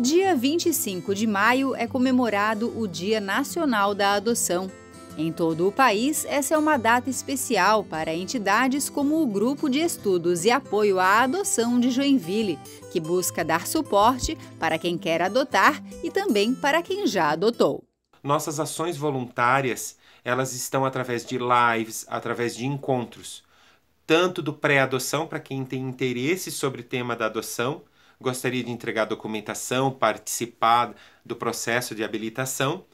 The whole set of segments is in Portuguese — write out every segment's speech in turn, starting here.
Dia 25 de maio é comemorado o Dia Nacional da Adoção. Em todo o país, essa é uma data especial para entidades como o Grupo de Estudos e Apoio à Adoção de Joinville, que busca dar suporte para quem quer adotar e também para quem já adotou. Nossas ações voluntárias, elas estão através de lives, através de encontros, tanto do pré-adoção para quem tem interesse sobre o tema da adoção, gostaria de entregar documentação, participar do processo de habilitação,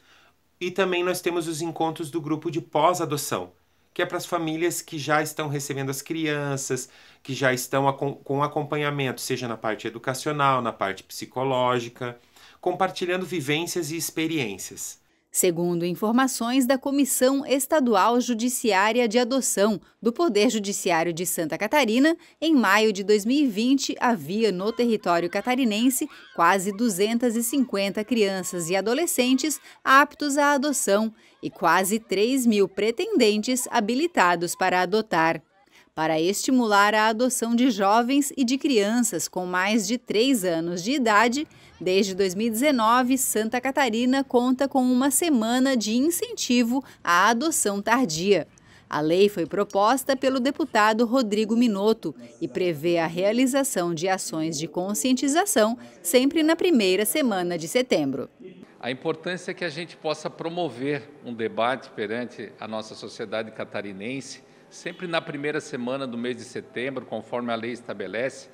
e também nós temos os encontros do grupo de pós-adoção, que é para as famílias que já estão recebendo as crianças, que já estão com acompanhamento, seja na parte educacional, na parte psicológica, compartilhando vivências e experiências. Segundo informações da Comissão Estadual Judiciária de Adoção do Poder Judiciário de Santa Catarina, em maio de 2020 havia no território catarinense quase 250 crianças e adolescentes aptos à adoção e quase 3 mil pretendentes habilitados para adotar para estimular a adoção de jovens e de crianças com mais de 3 anos de idade. Desde 2019, Santa Catarina conta com uma semana de incentivo à adoção tardia. A lei foi proposta pelo deputado Rodrigo Minotto e prevê a realização de ações de conscientização sempre na primeira semana de setembro. A importância é que a gente possa promover um debate perante a nossa sociedade catarinense sempre na primeira semana do mês de setembro, conforme a lei estabelece,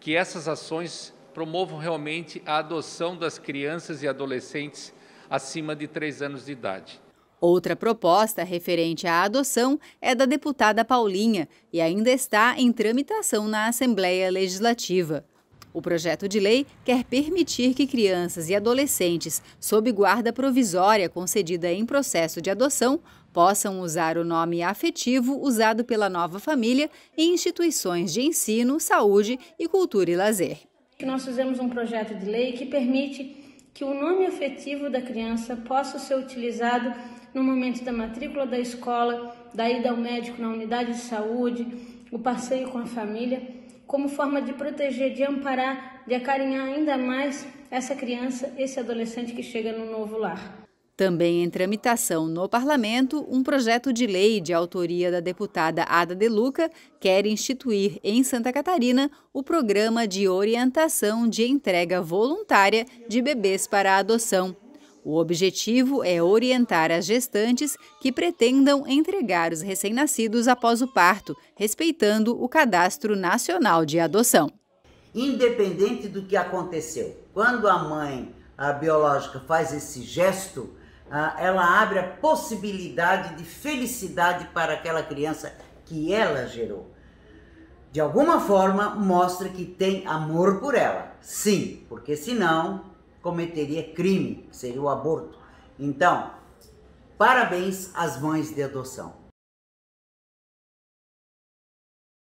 que essas ações promovam realmente a adoção das crianças e adolescentes acima de 3 anos de idade. Outra proposta referente à adoção é da deputada Paulinha e ainda está em tramitação na Assembleia Legislativa. O projeto de lei quer permitir que crianças e adolescentes sob guarda provisória concedida em processo de adoção possam usar o nome afetivo usado pela nova família em instituições de ensino, saúde e cultura e lazer. Nós fizemos um projeto de lei que permite que o nome afetivo da criança possa ser utilizado no momento da matrícula da escola, da ida ao médico na unidade de saúde, o passeio com a família como forma de proteger, de amparar, de acarinhar ainda mais essa criança, esse adolescente que chega no novo lar. Também em tramitação no parlamento, um projeto de lei de autoria da deputada Ada De Luca quer instituir em Santa Catarina o programa de orientação de entrega voluntária de bebês para adoção. O objetivo é orientar as gestantes que pretendam entregar os recém-nascidos após o parto, respeitando o Cadastro Nacional de Adoção. Independente do que aconteceu, quando a mãe a biológica faz esse gesto, ah, ela abre a possibilidade de felicidade para aquela criança que ela gerou. De alguma forma, mostra que tem amor por ela. Sim, porque senão cometeria crime, que seria o aborto. Então, parabéns às mães de adoção.